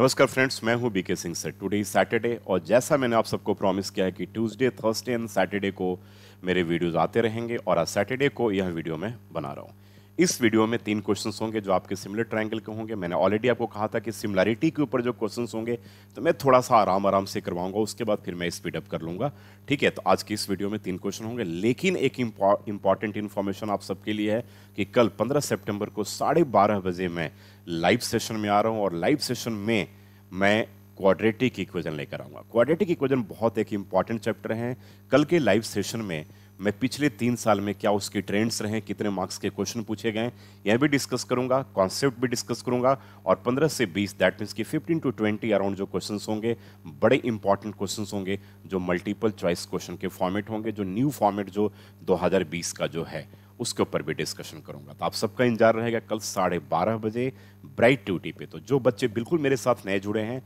नमस्कार फ्रेंड्स मैं हूं BK Singh sir today Saturday और जैसा मैंने आप सबको प्रॉमिस किया है कि ट्यूसडे थर्सडे एंड सैटरडे को मेरे वीडियोस आते रहेंगे और आज सैटरडे को यह वीडियो मैं बना रहा हूं इस वीडियो में तीन क्वेश्चंस होंगे जो आपके सिमिलर ट्रायंगल के होंगे मैंने ऑलरेडी आपको कहा था कि सिमिलरिटी के ऊपर जो क्वेश्चंस होंगे तो मैं थोड़ा सा आराम आराम से करवाऊंगा उसके बाद फिर मैं स्पीड अप कर लूँगा ठीक है तो आज की इस वीडियो में तीन क्वेश्चन होंगे लेकिन एक इंपॉर्टेंट इन्फॉर्मेशन आप सबके लिए है कि कल पंद्रह सेप्टेम्बर को साढ़े बजे मैं लाइव सेशन में आ रहा हूँ और लाइव सेशन में मैं क्वाड्रेटिक इक्वेजन लेकर आऊँगा क्वाड्रेटिक इक्वेजन बहुत एक इंपॉर्टेंट चैप्टर है कल के लाइव सेशन में मैं पिछले तीन साल में क्या उसके ट्रेंड्स रहे कितने मार्क्स के क्वेश्चन पूछे गए यह भी डिस्कस करूंगा कॉन्सेप्ट भी डिस्कस करूंगा और 15 से 20 दैट मीन्स कि 15 टू 20 अराउंड जो क्वेश्चन होंगे बड़े इंपॉर्टेंट क्वेश्चन होंगे जो मल्टीपल चॉइस क्वेश्चन के फॉर्मेट होंगे जो न्यू फॉर्मेट जो 2020 का जो है उसके ऊपर भी डिस्कशन करूंगा तो आप सबका इंतजार रहेगा कल साढ़े बारह बजे ब्राइट ट्यूटी पे तो जो बच्चे बिल्कुल मेरे साथ नए जुड़े हैं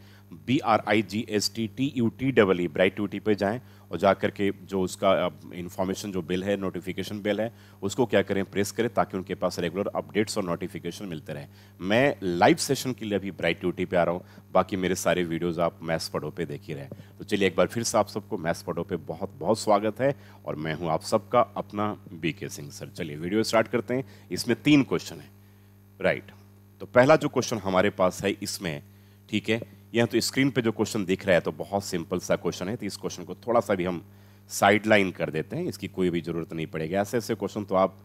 B R I G S T T U T double E bright UT पर जाएं और जा करके जो उसका इन्फॉर्मेशन जो बिल है नोटिफिकेशन बिल है उसको क्या करें प्रेस करें ताकि उनके पास रेगुलर अपडेट्स और नोटिफिकेशन मिलते रहे मैं लाइव सेशन के लिए अभी ब्राइट ड्यूटी पे आ रहा हूँ बाकी मेरे सारे वीडियोज़ आप मैथ्स पढ़ो पे देख ही रहे तो चलिए एक बार फिर से आप सबको मैथ्स पढ़ो पे बहुत बहुत स्वागत है और मैं हूँ आप सबका अपना बी के सिंह सर चलिए वीडियो स्टार्ट करते हैं इसमें तीन क्वेश्चन है राइट तो पहला जो क्वेश्चन हमारे पास है इसमें ठीक है यहाँ तो स्क्रीन पे जो क्वेश्चन दिख रहा है तो बहुत सिंपल सा क्वेश्चन है तो इस क्वेश्चन को थोड़ा सा भी हम साइड लाइन कर देते हैं इसकी कोई भी ज़रूरत नहीं पड़ेगी ऐसे ऐसे क्वेश्चन तो आप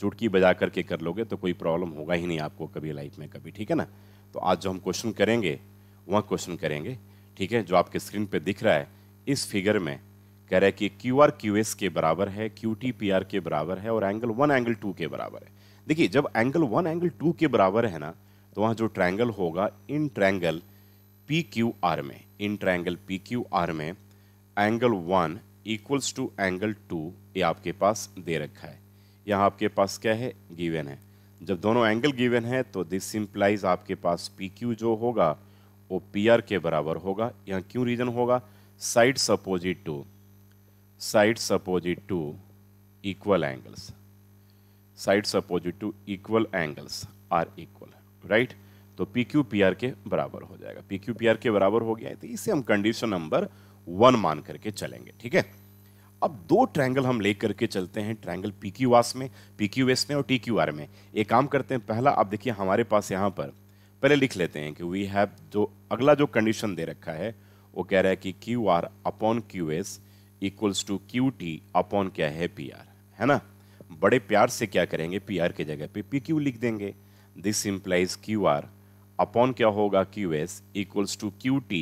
चुटकी बजा करके कर लोगे तो कोई प्रॉब्लम होगा ही नहीं आपको कभी लाइफ में कभी ठीक है ना तो आज जो हम क्वेश्चन करेंगे वह क्वेश्चन करेंगे ठीक है जो आपके स्क्रीन पर दिख रहा है इस फिगर में कह रहे है कि क्यू आर क्यू एस के बराबर है क्यू टी पी आर के बराबर है और एंगल वन एंगल टू के बराबर है देखिए जब एंगल वन एंगल टू के बराबर है ना तो वहाँ जो ट्रैंगल होगा in triangle P Q R में in triangle P Q R में angle one equals to angle two ये आपके पास दे रखा है यहाँ आपके पास क्या है गिवन है जब दोनों एंगल गिवन है तो दिस इम्प्लाइज आपके पास पी क्यू जो होगा वो पी आर के बराबर होगा यहाँ क्यों रीजन होगा side opposite to side opposite to equal angles side opposite to equal angles are equal right right? तो पी क्यू पी आर के बराबर हो जाएगा पी क्यू पी आर के बराबर हो गया तो इसे हम कंडीशन नंबर वन मान करके चलेंगे ठीक है अब दो ट्रायंगल हम ले करके चलते हैं ट्रैंगल पी क्यू आस में पी क्यू एस में और टी क्यू आर में एक काम करते हैं पहला आप देखिए हमारे पास यहाँ पर पहले लिख लेते हैं कि वी हैव जो अगला जो कंडीशन दे रखा है वो कह रहा है कि Q R upon Q S equals to Q T upon क्या है पी आर है ना बड़े प्यार से क्या करेंगे पी आर के जगह पे पी क्यू लिख देंगे this implies Q R upon क्या होगा Q S equals to Q T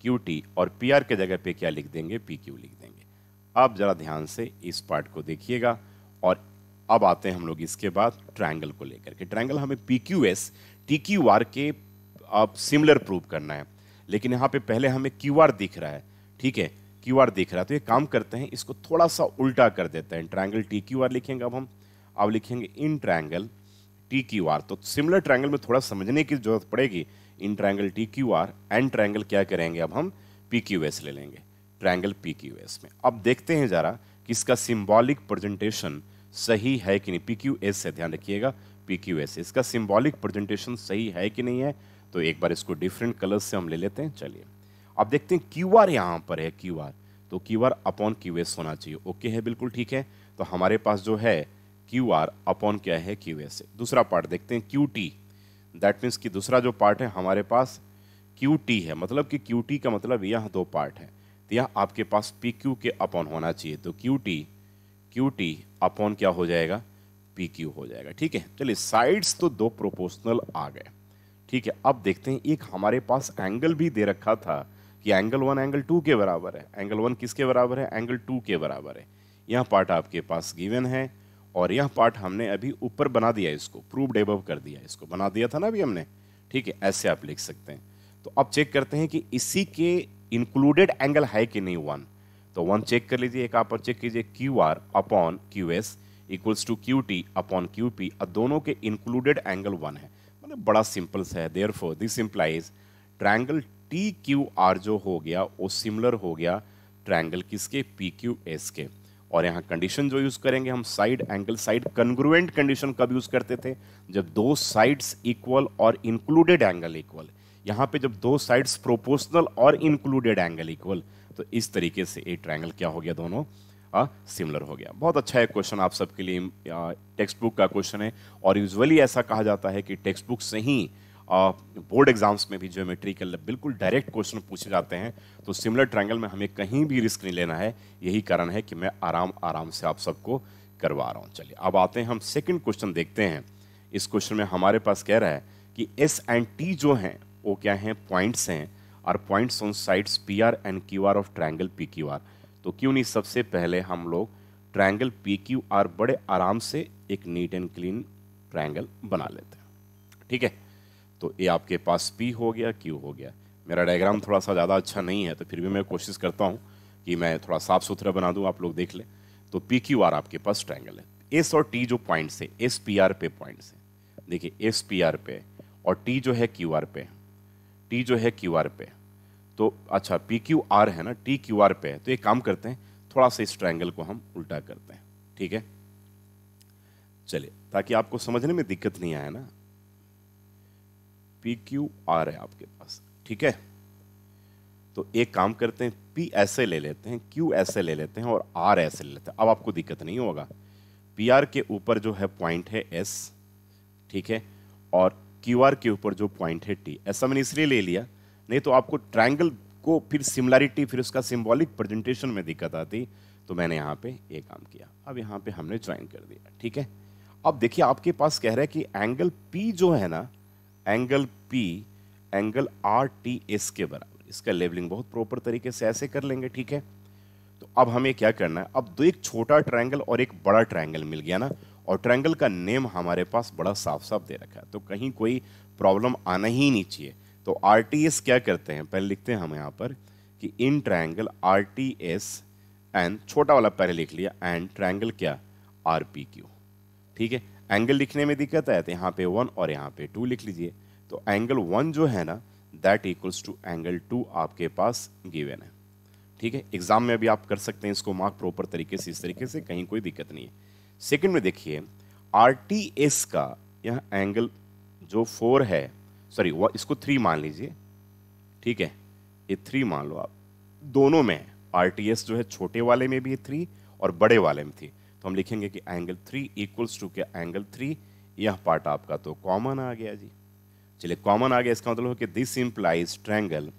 Q T और पी आर के जगह पे क्या लिख देंगे पी क्यू लिख देंगे अब ज़रा ध्यान से इस पार्ट को देखिएगा और अब आते हैं हम लोग इसके बाद ट्रायंगल को लेकर के ट्रायंगल हमें P Q S T Q R के अब सिमिलर प्रूव करना है लेकिन यहाँ पे पहले हमें क्यू आर दिख रहा है ठीक है क्यू आर दिख रहा है तो ये काम करते हैं इसको थोड़ा सा उल्टा कर देते हैं ट्रायंगल टी क्यू आर लिखेंगे अब हम अब लिखेंगे in triangle T Q R तो सिमिलर ट्रायंगल में थोड़ा समझने की जरूरत पड़ेगी in triangle T Q R and triangle क्या करेंगे अब हम पी क्यू एस ले लेंगे ट्रायंगल पी क्यू एस में अब देखते हैं जरा कि इसका सिम्बॉलिक प्रजेंटेशन सही है कि नहीं पी क्यू एस से ध्यान रखिएगा पी क्यू एस इसका सिम्बॉलिक प्रजेंटेशन सही है कि नहीं है तो एक बार इसको डिफरेंट कलर्स से हम ले लेते हैं चलिए अब देखते हैं क्यू आर यहाँ पर है क्यू आर तो Q R upon Q S होना चाहिए ओके है बिल्कुल ठीक है तो हमारे पास जो है क्यू आर अपॉन क्या है क्यू एस से दूसरा पार्ट देखते हैं क्यू टी दैट मीन्स कि दूसरा जो पार्ट है हमारे पास क्यू टी है मतलब कि क्यू टी का मतलब यह दो पार्ट है तो यह आपके पास पी क्यू के अपॉन होना चाहिए तो Q T Q T upon क्या हो जाएगा पी क्यू हो जाएगा ठीक है चलिए साइड्स तो दो प्रोपोर्शनल आ गए ठीक है अब देखते हैं एक हमारे पास एंगल भी दे रखा था कि एंगल वन एंगल टू के बराबर है एंगल वन किसके बराबर है एंगल टू के बराबर है यह पार्ट आपके पास गिवन है और यह पार्ट हमने अभी ऊपर बना दिया इसको प्रूव डेबव कर दिया इसको बना दिया था ना अभी हमने ठीक है ऐसे आप लिख सकते हैं तो अब चेक करते हैं कि इसी के इंक्लूडेड एंगल है कि नहीं वन तो वन चेक कर लीजिए एक आप चेक कीजिए Q R upon Q S equals to Q T upon Q P और दोनों के इंक्लूडेड एंगल वन है मतलब बड़ा सिंपल सा है therefore this implies triangle T Q R जो हो गया वो सिमिलर हो गया ट्रैंगल किसके पी क्यू एस के और यहाँ कंडीशन जो यूज़ करेंगे हम side angle side congruent condition कब यूज़ करते थे जब दो साइड्स इक्वल और इंक्लूडेड एंगल इक्वल यहाँ पे जब दो साइड्स प्रोपोर्शनल और इंक्लूडेड एंगल इक्वल तो इस तरीके से एक ट्रायंगल क्या हो गया दोनों सिमिलर हो गया बहुत अच्छा है क्वेश्चन आप सबके लिए टेक्स्ट बुक का क्वेश्चन है और यूजली ऐसा कहा जाता है कि टेक्स्ट बुक से ही बोर्ड एग्जाम्स में भी ज्योमेट्री के बिल्कुल डायरेक्ट क्वेश्चन पूछे जाते हैं तो सिमिलर ट्रायंगल में हमें कहीं भी रिस्क नहीं लेना है यही कारण है कि मैं आराम आराम से आप सबको करवा रहा हूँ चलिए अब आते हैं हम सेकेंड क्वेश्चन देखते हैं इस क्वेश्चन में हमारे पास कह रहा है कि एस एंड टी जो हैं वो क्या हैं पॉइंट्स हैं और points on sides P R and Q R of triangle P Q R तो क्यों नहीं सबसे पहले हम लोग ट्रायंगल पी क्यू आर बड़े आराम से एक नीट एंड क्लीन ट्रायंगल बना लेते हैं ठीक है तो ए आपके पास पी हो गया क्यू हो गया मेरा डायग्राम थोड़ा सा ज़्यादा अच्छा नहीं है तो फिर भी मैं कोशिश करता हूँ कि मैं थोड़ा साफ सुथरा बना दूँ आप लोग देख लें तो पी क्यू आर आपके पास ट्रैंगल है एस और टी जो पॉइंट्स है एस पी आर पे पॉइंट्स है देखिए एस पी आर पे और टी जो है क्यू आर पे टी जो है क्यू आर पे तो अच्छा पी क्यू आर है ना टी क्यू आर पे है तो एक काम करते हैं थोड़ा सा इस ट्रैंगल को हम उल्टा करते हैं ठीक है चलिए ताकि आपको समझने में दिक्कत नहीं आए ना पी क्यू आर है आपके पास ठीक है तो एक काम करते हैं पी ऐसे ले लेते हैं क्यू ऐसे ले लेते हैं और आर ऐसे ले लेते हैं अब आपको दिक्कत नहीं होगा पी आर के ऊपर जो है पॉइंट है एस ठीक है और क्यू आर के ऊपर जो पॉइंट है टी ऐसा मैंने इसलिए ले लिया नहीं तो आपको ट्रायंगल को फिर सिमिलरिटी फिर उसका सिम्बॉलिक प्रेजेंटेशन में दिक्कत आती तो मैंने यहाँ पे एक काम किया अब यहाँ पे हमने ज्वाइन कर दिया ठीक है अब देखिए आपके पास कह रहा है कि एंगल पी जो है ना angle P angle R T S के बराबर इसका लेवलिंग बहुत प्रॉपर तरीके से ऐसे कर लेंगे ठीक है तो अब हमें क्या करना है अब दो एक छोटा ट्रायंगल और एक बड़ा ट्रायंगल मिल गया ना और ट्रायंगल का नेम हमारे पास बड़ा साफ साफ दे रखा है तो कहीं कोई प्रॉब्लम आना ही नहीं चाहिए तो आर टी एस क्या करते हैं पहले लिखते हैं हम यहाँ पर कि in triangle R T S and छोटा वाला पहले लिख लिया एंड ट्रायंगल क्या आर पी क्यू ठीक है एंगल लिखने में दिक्कत आया तो यहाँ पे वन और यहाँ पे टू लिख लीजिए तो एंगल वन जो है ना that equals to angle two आपके पास गिवेन है ठीक है एग्जाम में अभी आप कर सकते हैं इसको मार्क प्रॉपर तरीके से इस तरीके से कहीं कोई दिक्कत नहीं है सेकेंड में देखिए आर का यह एंगल जो फोर है सॉरी वह इसको थ्री मान लीजिए ठीक है ये थ्री मान लो आप दोनों में आर जो है छोटे वाले में भी थ्री और बड़े वाले में थी तो हम लिखेंगे कि एंगल थ्री इक्वल्स टू क्या एंगल थ्री यह पार्ट आपका तो कॉमन आ गया जी चलिए कॉमन आ गया इसका मतलब कि this implies triangle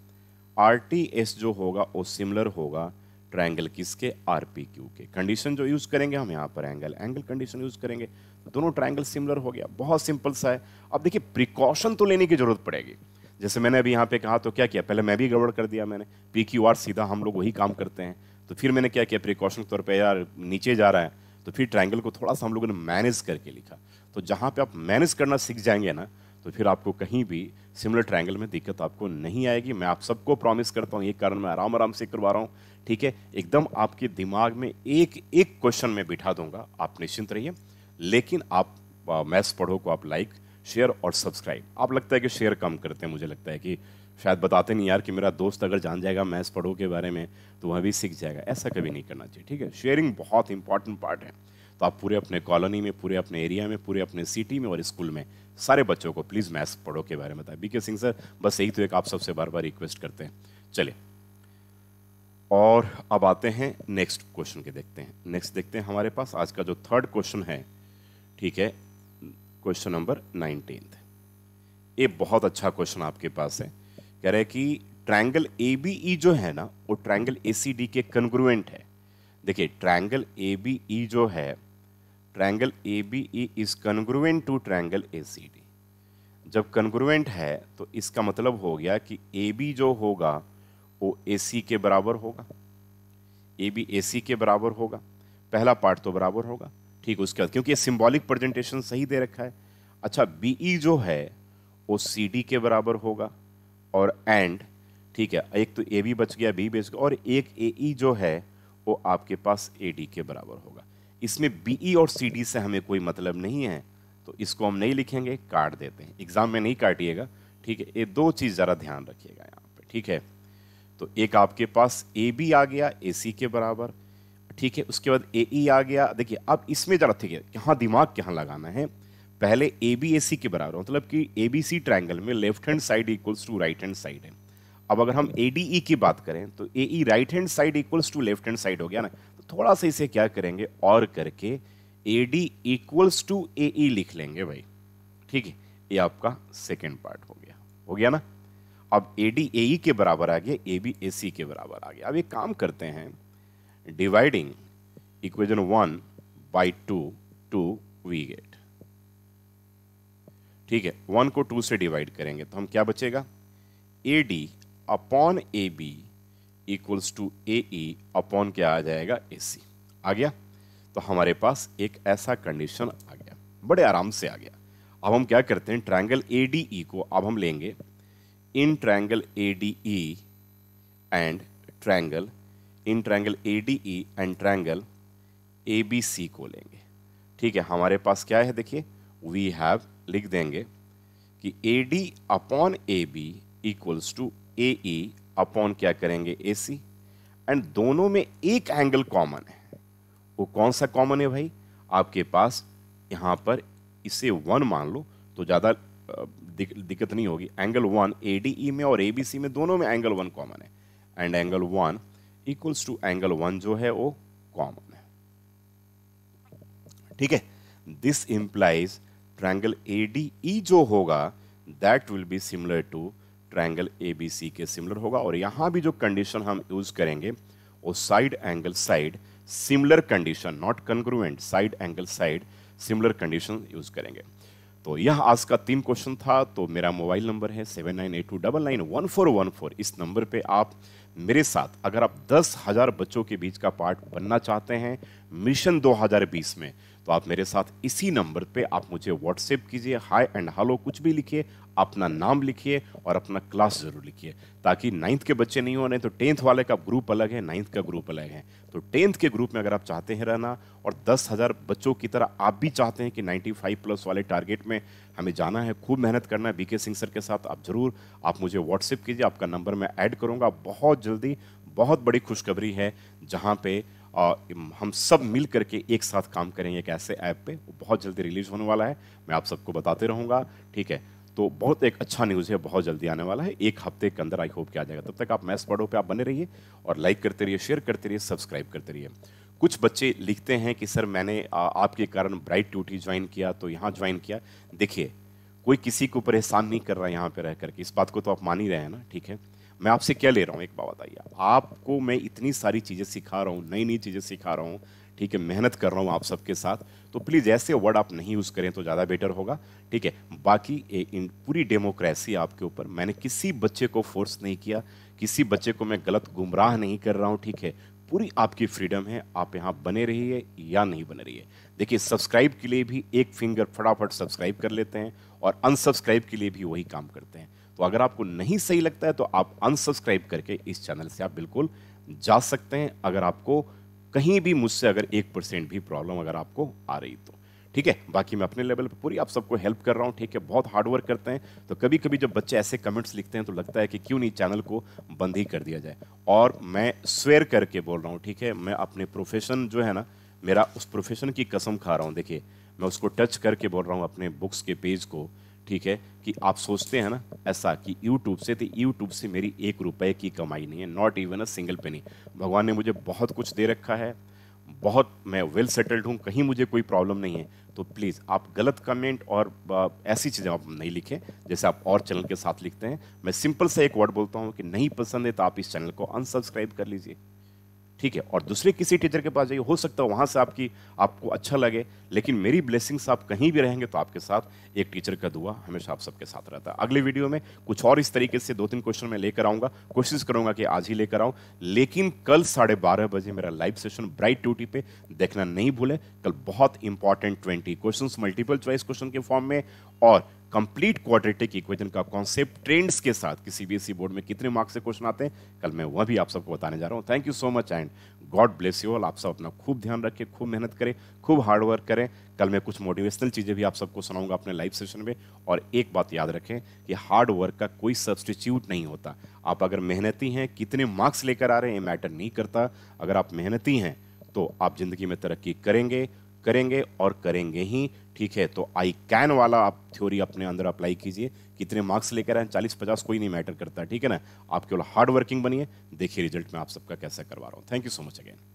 R T S जो होगा वो सिमिलर होगा ट्रायंगल किसके आर पी क्यू के कंडीशन जो यूज़ करेंगे हम यहाँ पर एंगल एंगल कंडीशन यूज़ करेंगे तो दोनों ट्रायंगल सिमिलर हो गया बहुत सिंपल सा है अब देखिए प्रिकॉशन तो लेने की ज़रूरत पड़ेगी जैसे मैंने अभी यहाँ पे कहा तो क्या किया पहले मैं भी गड़बड़ कर दिया मैंने पी क्यू आर सीधा हम लोग वही काम करते हैं तो फिर मैंने क्या किया प्रिकॉशन के तौर पर यार नीचे जा रहा है तो फिर ट्राइंगल को थोड़ा सा हम लोगों ने मैनेज करके लिखा तो जहाँ पे आप मैनेज करना सीख जाएंगे ना तो फिर आपको कहीं भी सिमिलर ट्राइंगल में दिक्कत आपको नहीं आएगी मैं आप सबको प्रॉमिस करता हूँ ये कारण मैं आराम आराम से करवा रहा हूँ ठीक है एकदम आपके दिमाग में एक एक क्वेश्चन में बिठा दूंगा आप निश्चिंत रहिए लेकिन आप मैथ्स पढ़ो को आप लाइक शेयर और सब्सक्राइब आप लगता है कि शेयर कम करते हैं मुझे लगता है कि शायद बताते नहीं यार कि मेरा दोस्त अगर जान जाएगा मैथ्स पढ़ो के बारे में तो वह भी सीख जाएगा ऐसा कभी नहीं करना चाहिए ठीक है शेयरिंग बहुत इंपॉर्टेंट पार्ट है तो आप पूरे अपने कॉलोनी में पूरे अपने एरिया में पूरे अपने सिटी में और स्कूल में सारे बच्चों को प्लीज़ मैथ्स पढ़ो के बारे में बताएं बी के सिंह सर बस यही तो एक आप सबसे बार बार रिक्वेस्ट करते हैं चलिए और अब आते हैं नेक्स्ट क्वेश्चन के देखते हैं नेक्स्ट देखते हैं हमारे पास आज का जो थर्ड क्वेश्चन है ठीक है क्वेश्चन नंबर नाइनटीन ये बहुत अच्छा क्वेश्चन आपके पास है कह रहे कि ट्रायंगल ए बी ई जो है ना वो ट्रायंगल ए सी डी के कन्ग्रुएंट है देखिए ट्रायंगल ए बी ई जो है triangle A B E is congruent to triangle A C D जब कन्ग्रुएंट है तो इसका मतलब हो गया कि ए बी जो होगा वो ए सी के बराबर होगा ए बी ए सी के बराबर होगा पहला पार्ट तो बराबर होगा ठीक उसके बाद क्योंकि ये सिम्बॉलिक प्रेजेंटेशन सही दे रखा है अच्छा बी ई e जो है वो सी डी के बराबर होगा और एंड ठीक है एक तो ए बी बच गया बी बच गया और एक ए ई e जो है वो आपके पास ए डी के बराबर होगा इसमें बी ई e और सी डी से हमें कोई मतलब नहीं है तो इसको हम नहीं लिखेंगे काट देते हैं एग्जाम में नहीं काटिएगा ठीक है ये दो चीज़ ज़रा ध्यान रखिएगा यहाँ पर ठीक है तो एक आपके पास ए बी आ गया ए सी के बराबर ठीक है उसके बाद ए ई e आ गया देखिए अब इसमें जरा ठीक है यहाँ दिमाग कहाँ लगाना है पहले ए बी ए सी के बराबर मतलब कि ए बी सी ट्राइंगल में left hand side equals to right hand side है अब अगर हम ए डी ई की बात करें तो A E right hand side equals to left hand side हो गया ना तो थोड़ा सा इसे क्या करेंगे और करके A D equals to A E लिख लेंगे भाई ठीक है ये आपका सेकेंड पार्ट हो गया हो गया ना अब ए डी ए ई के बराबर आ गया ए बी ए सी के बराबर आ गया अब एक काम करते हैं dividing equation 1 by 2 2 we get ठीक है वन को टू से डिवाइड करेंगे तो हम क्या बचेगा A D upon A B equals to A क्या आ जाएगा ए सी आ गया तो हमारे पास एक ऐसा कंडीशन आ गया बड़े आराम से आ गया अब हम क्या करते हैं ट्रायंगल ए डी ई को अब हम लेंगे in triangle A D E and triangle in triangle A D E and triangle A B C को लेंगे ठीक है हमारे पास क्या है देखिए वी हैव लिख देंगे कि A D upon A B equals to A E upon क्या करेंगे ए सी एंड दोनों में एक एंगल कॉमन है वो कौन सा कॉमन है भाई आपके पास यहाँ पर इसे वन मान लो तो ज़्यादा दिक्कत नहीं होगी angle one A D E में और ए बी सी में दोनों में एंगल वन कॉमन है and angle one equals to angle one जो है वो कॉमन है ठीक है दिस इंप्लाइज ट्रायंगल ए जो होगा that will be similar to triangle A B C के सिमिलर होगा और यहाँ भी जो कंडीशन हम यूज करेंगे वो side angle side similar condition not congruent side angle side similar condition use करेंगे तो यह आज का तीन क्वेश्चन था तो मेरा मोबाइल नंबर है seven nine eight two double nine one four one four इस नंबर पे आप मेरे साथ अगर आप दस हजार बच्चों के बीच का पार्ट बनना चाहते हैं मिशन 2020 में तो आप मेरे साथ इसी नंबर पे आप मुझे व्हाट्सएप कीजिए हाय एंड हेलो कुछ भी लिखिए अपना नाम लिखिए और अपना क्लास ज़रूर लिखिए ताकि नाइन्थ के बच्चे नहीं हो रहे तो टेंथ वाले का ग्रुप अलग है नाइन्थ का ग्रुप अलग है तो टेंथ के ग्रुप में अगर आप चाहते हैं रहना और दस हज़ार बच्चों की तरह आप भी चाहते हैं कि नाइन्टी फाइव प्लस वाले टारगेट में हमें जाना है खूब मेहनत करना है बीके सिंह सर के साथ आप ज़रूर आप मुझे व्हाट्सएप कीजिए आपका नंबर मैं ऐड करूँगा बहुत जल्दी बहुत बड़ी खुशखबरी है जहाँ पर और हम सब मिल करके एक साथ काम करेंगे एक ऐसे ऐप पे वो बहुत जल्दी रिलीज होने वाला है मैं आप सबको बताते रहूँगा ठीक है तो बहुत एक अच्छा न्यूज़ है बहुत जल्दी आने वाला है एक हफ्ते के अंदर आई होप कि आ जाएगा तब तक आप मैथ्स पढ़ो पे आप बने रहिए और लाइक करते रहिए शेयर करते रहिए सब्सक्राइब करते रहिए कुछ बच्चे लिखते हैं कि सर मैंने आपके कारण ब्राइट ड्यूटी ज्वाइन किया तो यहाँ ज्वाइन किया देखिए कोई किसी को परेशान नहीं कर रहा यहाँ पे रह करके इस बात को तो आप मान ही रहे हैं ना ठीक है मैं आपसे क्या ले रहा हूँ एक बात बताइए आपको मैं इतनी सारी चीज़ें सिखा रहा हूँ नई नई चीज़ें सिखा रहा हूँ ठीक है मेहनत कर रहा हूँ आप सबके साथ तो प्लीज़ ऐसे वर्ड आप नहीं यूज़ करें तो ज़्यादा बेटर होगा ठीक है बाकी ए, इन पूरी डेमोक्रेसी आपके ऊपर मैंने किसी बच्चे को फोर्स नहीं किया किसी बच्चे को मैं गलत गुमराह नहीं कर रहा हूँ ठीक है पूरी आपकी फ्रीडम है आप यहाँ बने रहिए या नहीं बने रहिए देखिए सब्सक्राइब के लिए भी एक फिंगर फटाफट सब्सक्राइब कर लेते हैं और अनसब्सक्राइब के लिए भी वही काम करते हैं तो अगर आपको नहीं सही लगता है तो आप अनसब्सक्राइब करके इस चैनल से आप बिल्कुल जा सकते हैं अगर आपको कहीं भी मुझसे अगर एक परसेंट भी प्रॉब्लम अगर आपको आ रही तो ठीक है बाकी मैं अपने लेवल पर पूरी आप सबको हेल्प कर रहा हूँ ठीक है बहुत हार्डवर्क करते हैं तो कभी कभी जब बच्चे ऐसे कमेंट्स लिखते हैं तो लगता है कि क्यों नहीं चैनल को बंद ही कर दिया जाए और मैं स्वेयर करके बोल रहा हूँ ठीक है मैं अपने प्रोफेशन जो है ना मेरा उस प्रोफेशन की कसम खा रहा हूँ देखिए मैं उसको टच करके बोल रहा हूँ अपने बुक्स के पेज को ठीक है कि आप सोचते हैं ना ऐसा कि यूट्यूब से तो यूट्यूब से मेरी एक रुपए की कमाई नहीं है not even a single penny भगवान ने मुझे बहुत कुछ दे रखा है बहुत मैं वेल सेटल्ड हूँ कहीं मुझे कोई प्रॉब्लम नहीं है तो प्लीज़ आप गलत कमेंट और ऐसी चीज़ें आप नहीं लिखें जैसे आप और चैनल के साथ लिखते हैं मैं सिंपल सा एक वर्ड बोलता हूँ कि नहीं पसंद है तो आप इस चैनल को अनसब्सक्राइब कर लीजिए ठीक है और दूसरे किसी टीचर के पास जाइए हो सकता है वहां से आपकी आपको अच्छा लगे लेकिन मेरी ब्लेसिंग्स आप कहीं भी रहेंगे तो आपके साथ एक टीचर का दुआ हमेशा आप सबके साथ रहता है अगले वीडियो में कुछ और इस तरीके से दो तीन क्वेश्चन मैं लेकर आऊंगा कोशिश करूंगा कि आज ही लेकर आऊं लेकिन कल साढ़े बारह बजे मेरा लाइव सेशन ब्राइट ड्यूटी पे देखना नहीं भूले कल बहुत important twenty question multiple choice question के फॉर्म में और कंप्लीट क्वाड्रेटिक इक्वेशन का कॉन्सेप्ट ट्रेंड्स के साथ कि सीबीएसई बोर्ड में कितने मार्क्स से क्वेश्चन आते हैं कल मैं वह भी आप सबको बताने जा रहा हूँ thank you so much and God bless you all आप सब अपना खूब ध्यान रखें खूब मेहनत करें खूब हार्डवर्क करें कल मैं कुछ मोटिवेशनल चीज़ें भी आप सबको सुनाऊंगा अपने लाइव सेशन में और एक बात याद रखें कि हार्ड वर्क का कोई सब्सटीट्यूट नहीं होता आप अगर मेहनती हैं कितने मार्क्स लेकर आ रहे हैं ये मैटर नहीं करता अगर आप मेहनती हैं तो आप ज़िंदगी में तरक्की करेंगे करेंगे और करेंगे ही ठीक है तो आई कैन वाला आप थ्योरी अपने अंदर अप्लाई कीजिए कितने मार्क्स लेकर आए चालीस पचास कोई नहीं मैटर करता ठीक है ना आप केवल हार्ड वर्किंग बनिए देखिए रिजल्ट मैं आप सबका कैसा करवा रहा हूँ thank you so much again